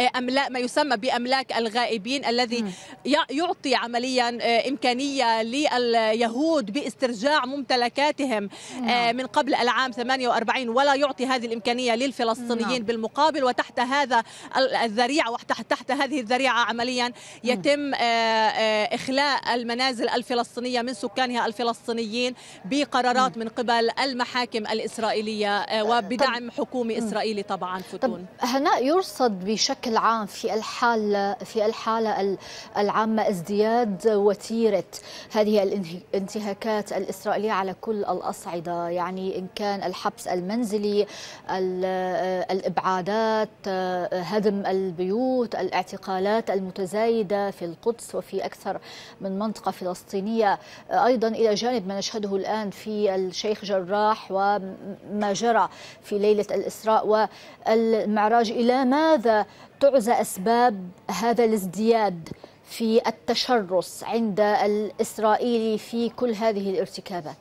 آه، املاك ما يسمى باملاك الغائبين الذي يعطي عمليا آه، امكانيه لليهود باسترجاع ممتلكاتهم آه، نعم. من قبل العام 48 ولا يعطي هذه الامكانيه للفلسطينيين نعم. بالمقابل وتحت هذا الذريعه وتحت هذه الذريعه عمليا يتم اخلاء المنازل الفلسطينيه من سكانها الفلسطينيين بقرارات من قبل المحاكم الاسرائيليه وبدعم حكومي اسرائيلي طبعا فتون طب هناء يرصد بشكل بشكل عام في الحالة في الحالة العامة ازدياد وتيرة هذه الانتهاكات الإسرائيلية على كل الأصعدة يعني إن كان الحبس المنزلي الإبعادات هدم البيوت الاعتقالات المتزايدة في القدس وفي أكثر من منطقة فلسطينية أيضا إلى جانب ما نشهده الآن في الشيخ جراح وما جرى في ليلة الإسراء والمعراج إلى ماذا تعزى أسباب هذا الازدياد في التشرس عند الإسرائيلي في كل هذه الارتكابات؟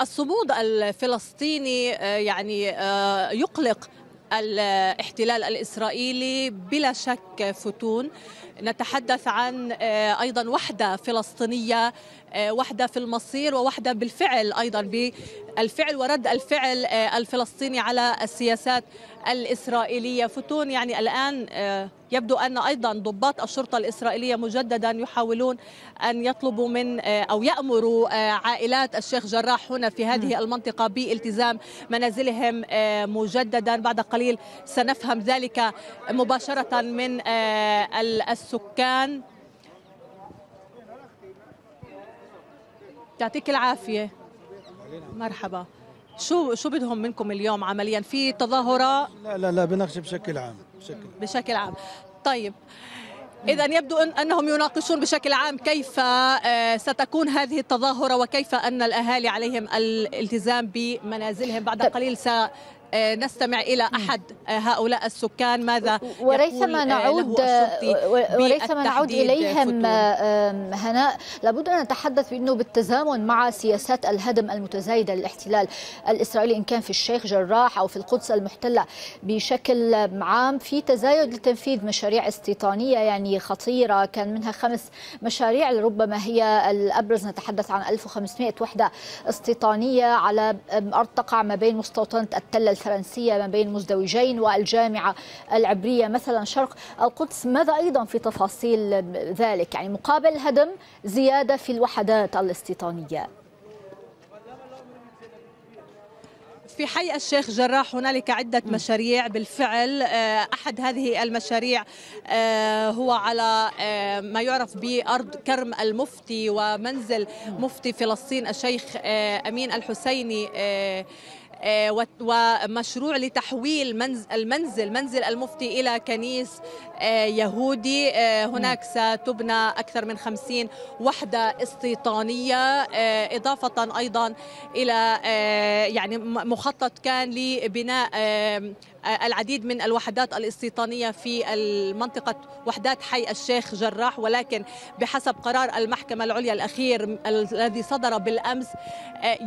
الصمود الفلسطيني آه، يعني آه، يقلق الاحتلال الاسرائيلي بلا شك فتون نتحدث عن آه، ايضا وحده فلسطينيه وحده في المصير ووحده بالفعل ايضا الفعل ورد الفعل آه، الفلسطيني على السياسات الإسرائيلية فتون يعني الآن آه، يبدو أن أيضا ضباط الشرطة الإسرائيلية مجددا يحاولون أن يطلبوا من آه، أو يأمروا عائلات الشيخ جراح هنا في هذه المنطقة بالتزام منازلهم مجددا بعد قليل سنفهم ذلك مباشرة من السكان يعطيك العافية مرحبا شو شو بدهم منكم اليوم عمليا في تظاهره لا لا لا بناقش بشكل عام بشكل عام. بشكل عام طيب إذا يبدو أن أنهم يناقشون بشكل عام كيف آه، ستكون هذه التظاهرة وكيف أن الأهالي عليهم الالتزام بمنازلهم بعد طيب. قليل آه، نستمع إلى أحد آه، هؤلاء السكان ماذا آه، ما نعود ما نعود إليهم هناء لابد أن نتحدث بأنه بالتزامن مع سياسات الهدم المتزايدة للاحتلال الإسرائيلي إن كان في الشيخ جراح أو في القدس المحتلة بشكل عام في تزايد لتنفيذ مشاريع استيطانية يعني خطيرة كان منها خمس مشاريع ربما هي الأبرز نتحدث عن 1500 وحدة استيطانية على أرض تقع ما بين مستوطنة التل الفرنسية ما بين مزدوجين والجامعة العبرية مثلا شرق القدس ماذا أيضا في تفاصيل ذلك يعني مقابل هدم زيادة في الوحدات الاستيطانية في حي الشيخ جراح هنالك عدة مشاريع بالفعل آه، أحد هذه المشاريع آه، هو على آه، ما يعرف بأرض كرم المفتي ومنزل مفتي فلسطين الشيخ أمين الحسيني آه، ومشروع لتحويل المنزل منزل المفتي إلى كنيس آه، يهودي آه، هناك ستبنى أكثر من خمسين وحدة استيطانية إضافة أيضا إلى يعني مخطط كان لبناء العديد من الوحدات الاستيطانية في المنطقة وحدات حي الشيخ جراح ولكن بحسب قرار المحكمة العليا الأخير الذي صدر بالأمس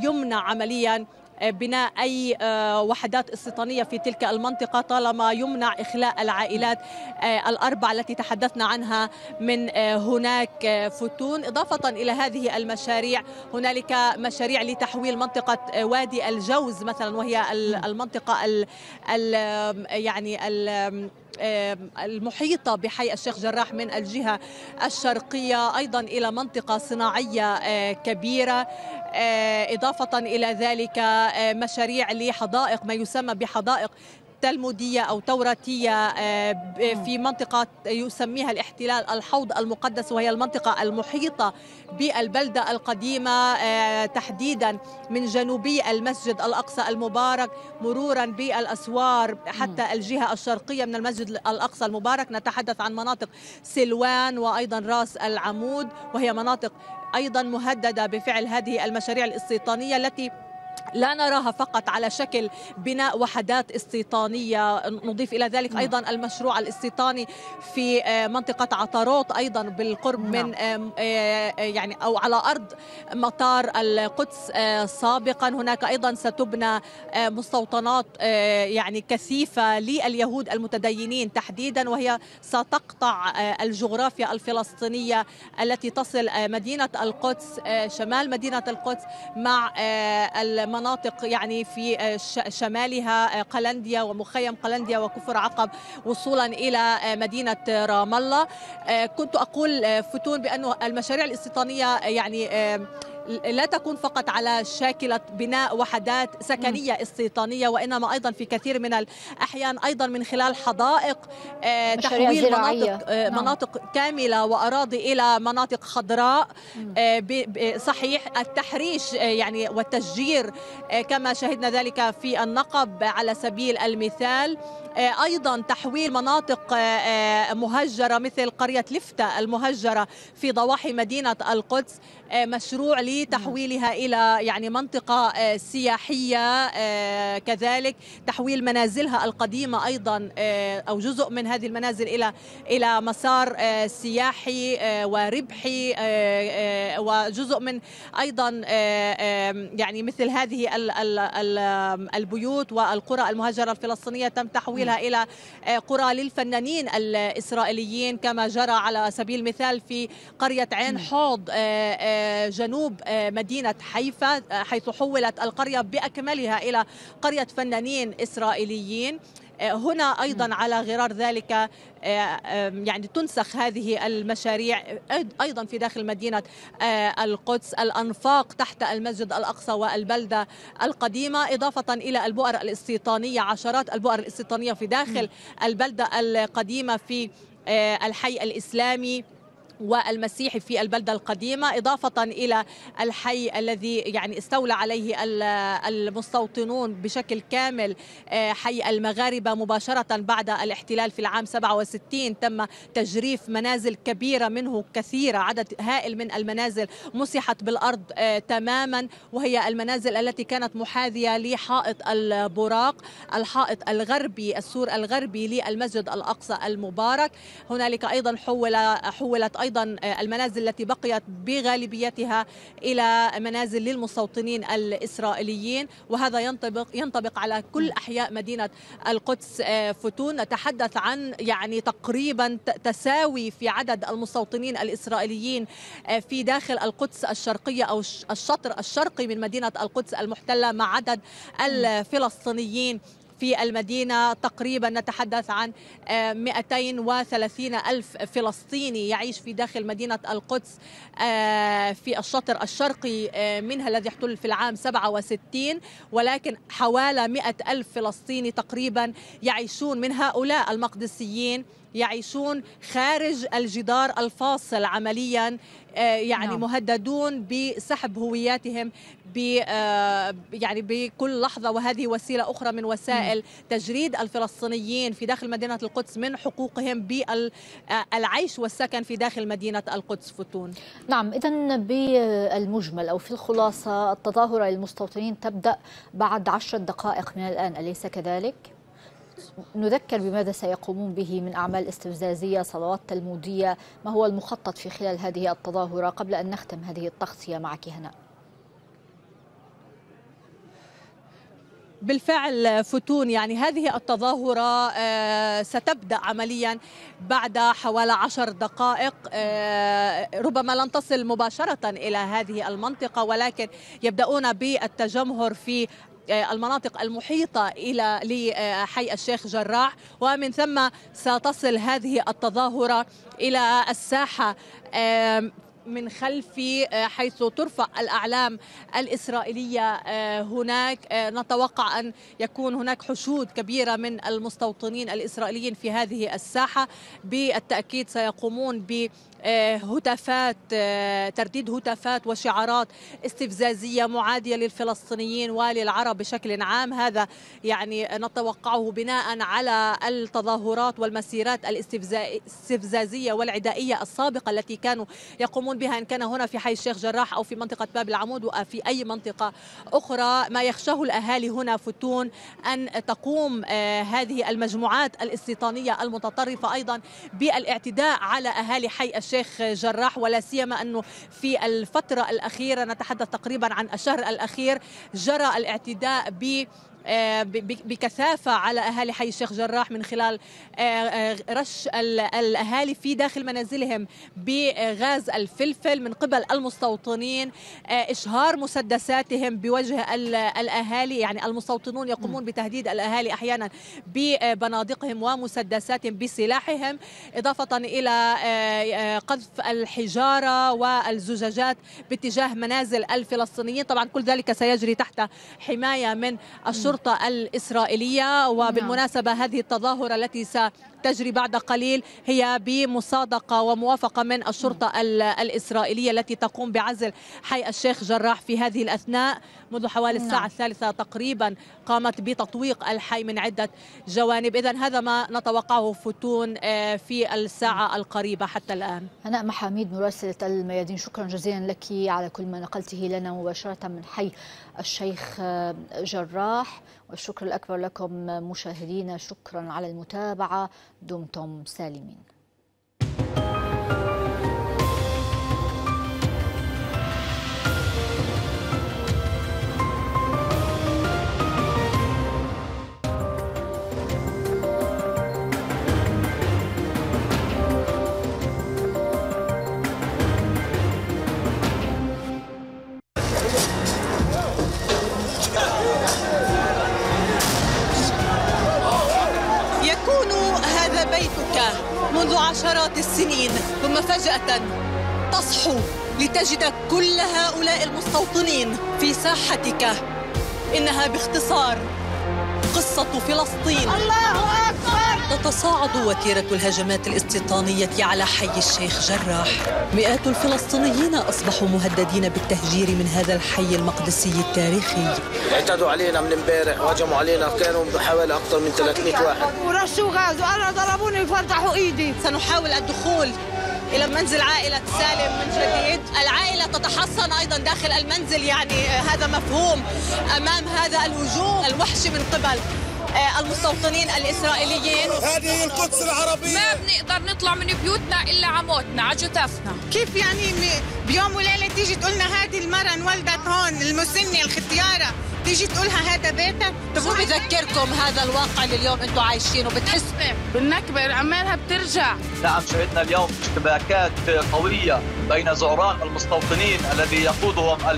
يمنع عمليا آه، بناء أي آه، وحدات استيطانية في تلك المنطقة طالما يمنع إخلاء العائلات آه، الأربع التي تحدثنا عنها من هناك فتون إضافة إلى هذه المشاريع هنالك مشاريع لتحويل منطقة وادي الجوز مثلا وهي نعم. المنطقة ال ال يعني ال المحيطة بحي الشيخ جراح من الجهة الشرقية أيضا إلى منطقة صناعية آه، كبيرة آه، إضافة إلى ذلك آه، مشاريع لحدائق ما يسمى بحدائق تلمودية أو توراتية آه، في منطقة يسميها الاحتلال الحوض المقدس وهي المنطقة المحيطة بالبلدة القديمة آه، تحديدا من جنوبي المسجد الأقصى المبارك مرورا بالأسوار حتى الجهة الشرقية من المسجد الأقصى المبارك نتحدث عن مناطق سلوان وأيضا راس العمود وهي مناطق أيضا مهددة بفعل هذه المشاريع الاستيطانية التي لا نراها فقط على شكل بناء وحدات استيطانية نضيف إلى ذلك نعم. أيضا المشروع الاستيطاني في آه، منطقة عطاروت أيضا بالقرب نعم. من آه، آه، يعني أو على أرض مطار القدس سابقا هناك أيضا ستبنى مستوطنات يعني كثيفة لليهود المتدينين تحديدا وهي ستقطع الجغرافيا الفلسطينية التي تصل مدينة القدس شمال مدينة القدس مع مناطق يعني في آه، شمالها آه، قلنديا ومخيم قلنديا وكفر عقب وصولا الى آه، مدينه رام الله كنت اقول فتون بانه المشاريع الاستيطانيه يعني لا تكون فقط على شاكلة بناء وحدات سكنية استيطانية وإنما أيضا في كثير من الأحيان أيضا من خلال حدائق آه، تحويل مناطق, آه، نعم. مناطق كاملة وأراضي إلى مناطق خضراء آه، صحيح التحريش يعني والتشجير كما شهدنا ذلك في النقب على سبيل المثال ايضا تحويل مناطق مهجره مثل قريه لفته المهجره في ضواحي مدينه القدس آه، مشروع لتحويلها نعم. الى يعني منطقه آه، سياحيه آه، كذلك تحويل منازلها القديمه ايضا او جزء من هذه المنازل الى الى مسار سياحي وربحي وجزء من ايضا يعني مثل هذه البيوت والقرى المهجره الفلسطينيه تم تحويلها نعم. الى قرى للفنانين الاسرائيليين كما جرى على سبيل المثال في قريه عين نعم. حوض جنوب آه، مدينة حيفا آه، حيث حولت القرية بأكملها إلى قرية فنانين إسرائيليين آه، هنا ايضا على غرار ذلك يعني تنسخ هذه المشاريع ايضا في داخل مدينه القدس الانفاق تحت المسجد الاقصى والبلده القديمه اضافه الى البؤر الاستيطانيه عشرات البؤر الاستيطانيه في داخل البلده القديمه في الحي الاسلامي والمسيحي في البلدة القديمة إضافة إلى الحي الذي يعني استولى عليه المستوطنون بشكل كامل آه، حي المغاربة مباشرة بعد الاحتلال في العام 67 تم تجريف منازل كبيرة منه كثيرة عدد هائل من المنازل مسحت بالأرض آه، تماما وهي المنازل التي كانت محاذية لحائط البراق الحائط الغربي السور الغربي للمسجد الأقصى المبارك هنالك أيضا حول حولت أيضا ايضا آه، المنازل التي بقيت بغالبيتها الى منازل للمستوطنين الاسرائيليين وهذا ينطبق ينطبق على كل نعم. احياء مدينه القدس آه، فتون نتحدث عن يعني تقريبا تساوي في عدد المستوطنين الاسرائيليين آه، في داخل القدس الشرقيه او الشطر الشرقي من مدينه القدس المحتله مع عدد نعم. الفلسطينيين في المدينة تقريبا نتحدث عن 230 آه، ألف فلسطيني يعيش في داخل مدينة القدس آه، في الشطر الشرقي آه، منها الذي احتل في العام 67 ولكن حوالي 100 ألف فلسطيني تقريبا يعيشون من هؤلاء المقدسيين يعيشون خارج الجدار الفاصل عمليا آه، يعني نعم. مهددون بسحب هوياتهم آه، يعني بكل لحظة وهذه وسيلة أخرى من وسائل نعم. تجريد الفلسطينيين في داخل مدينة القدس من حقوقهم بالعيش آه، والسكن في داخل مدينة القدس فتون نعم إذا بالمجمل أو في الخلاصة التظاهرة للمستوطنين تبدأ بعد عشر دقائق من الآن أليس كذلك؟ نذكر بماذا سيقومون به من أعمال استفزازية صلوات تلمودية ما هو المخطط في خلال هذه التظاهرة قبل أن نختم هذه التغطية معك هناء بالفعل فتون يعني هذه التظاهرة آه، ستبدأ عمليا بعد حوالي عشر دقائق آه، ربما لن تصل مباشرة إلى هذه المنطقة ولكن يبدأون بالتجمهر في آه، المناطق المحيطة إلى لحي آه، الشيخ جراح ومن ثم ستصل هذه التظاهرة إلى الساحة من خلف آه، حيث ترفع الأعلام الإسرائيلية هناك نتوقع أن يكون هناك حشود كبيرة من المستوطنين الإسرائيليين في هذه الساحة بالتأكيد سيقومون ب آه، هتافات آه، ترديد هتافات وشعارات استفزازيه معاديه للفلسطينيين وللعرب بشكل عام هذا يعني نتوقعه بناء على التظاهرات والمسيرات الاستفزازيه والعدائيه السابقه التي كانوا يقومون بها ان كان هنا في حي الشيخ جراح او في منطقه باب العمود وفي اي منطقه اخرى ما يخشاه الاهالي هنا فتون ان تقوم آه، هذه المجموعات الاستيطانيه المتطرفه ايضا بالاعتداء على اهالي حي الشيخ الشيخ جراح ولا سيما أنه في الفترة الأخيرة نتحدث تقريبا عن الشهر الأخير جرى الاعتداء ب آه، بكثافة على أهالي حي الشيخ جراح من خلال آه، آه، رش الأهالي في داخل منازلهم بغاز الفلفل من قبل المستوطنين إشهار مسدساتهم بوجه الأهالي يعني المستوطنون يقومون بتهديد الأهالي أحيانا ببنادقهم ومسدساتهم بسلاحهم إضافة إلى قذف الحجارة والزجاجات باتجاه منازل الفلسطينيين طبعا كل ذلك سيجري تحت حماية من الشرطة الشرطة الإسرائيلية وبالمناسبة هذه التظاهرة التي تجري بعد قليل هي بمصادقة وموافقة من الشرطة الإسرائيلية التي تقوم بعزل حي الشيخ جراح في هذه الأثناء منذ حوالي نعم. الساعة الثالثة تقريبا قامت بتطويق الحي من عدة جوانب إذا هذا ما نتوقعه فتون آه، في الساعة القريبة حتى الآن أنا محاميد مراسلة الميادين شكرا جزيلا لك على كل ما نقلته لنا مباشرة من حي الشيخ آه، جراح والشكر الأكبر لكم مشاهدينا شكرا على المتابعة دمتم سالمين منذ عشرات السنين ثم فجأة تصحو لتجد كل هؤلاء المستوطنين في ساحتك إنها باختصار قصة فلسطين الله أكبر تتصاعد وتيرة الهجمات الاستيطانية على حي الشيخ جراح مئات الفلسطينيين أصبحوا مهددين بالتهجير من هذا الحي المقدسي التاريخي اعتدوا علينا من امبارح وهجموا علينا كانوا بحوالي أكثر من 300 واحد ورشوا غاز وأنا ضربوني وفتحوا إيدي سنحاول الدخول إلى منزل عائلة سالم من جديد العائلة تتحصن أيضا داخل المنزل يعني هذا مفهوم أمام هذا الهجوم الوحشي من قبل آه، المستوطنين الإسرائيليين هذه القدس العربية ما بنقدر نطلع من بيوتنا إلا عموتنا عجتفنا كيف يعني بيوم وليلة تيجي تقول لنا هذه المرة انولدت هون المسنة الختيارة تيجي تقولها هذا بيتك طب شو بذكركم هذا الواقع اللي اليوم انتم عايشينه بتحس بالنكبه عمالها بترجع نعم شهدنا اليوم اشتباكات قويه بين زعران المستوطنين الذي يقودهم